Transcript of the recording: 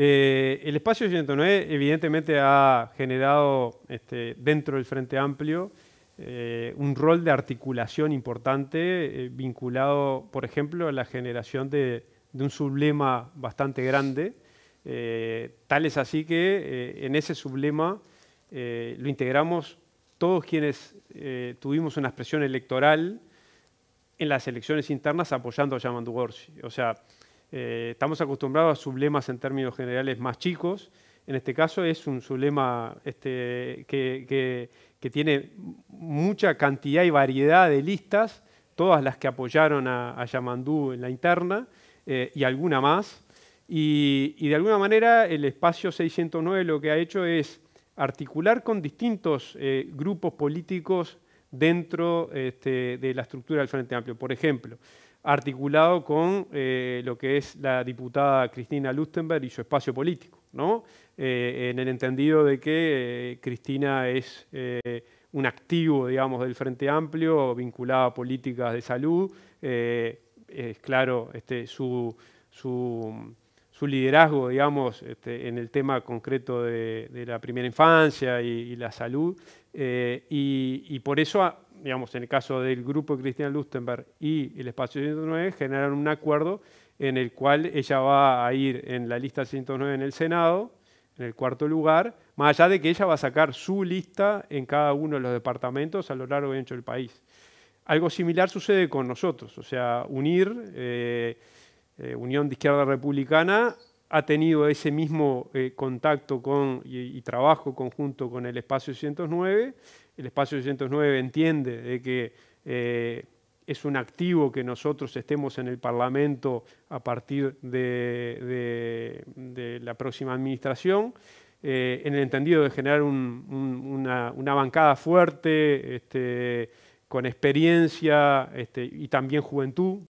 Eh, el espacio 109 evidentemente ha generado este, dentro del Frente Amplio eh, un rol de articulación importante eh, vinculado, por ejemplo, a la generación de, un sublema bastante grande. tal es así que en ese sublema lo integramos todos quienes tuvimos una expresión electoral en las elecciones internas apoyando a Yamandu Gorsi. O sea, eh, estamos acostumbrados a sublemas en términos generales más chicos. En este caso es un sublema este, que, tiene mucha cantidad y variedad de listas, todas las que apoyaron a, Yamandú en la interna eh, y alguna más. Y, de alguna manera el espacio 609 lo que ha hecho es articular con distintos eh, grupos políticos dentro este, de la estructura del Frente Amplio. Por ejemplo, articulado con eh, lo que es la diputada Cristina Lustenberg y su espacio político, ¿no? Eh, en el entendido de que eh, Cristina es un activo, digamos, del Frente Amplio, vinculado a políticas de salud, es claro, este, su, liderazgo, digamos, este, en el tema concreto de, la primera infancia y, la salud, y, por eso digamos, en el caso del grupo de Cristina Lustenberg y el espacio 109, generan un acuerdo en el cual ella va a ir en la lista 109 en el Senado, en el cuarto lugar, más allá de que ella va a sacar su lista en cada uno de los departamentos a lo largo y ancho del país. Algo similar sucede con nosotros, o sea, unir eh, eh, Unión de Izquierda Republicana ha tenido ese mismo eh, contacto y, trabajo conjunto con el espacio 109. El espacio 109 entiende de que eh, es un activo que nosotros estemos en el Parlamento a partir de, la próxima administración, eh, en el entendido de generar una, bancada fuerte, este, con experiencia este, y también juventud.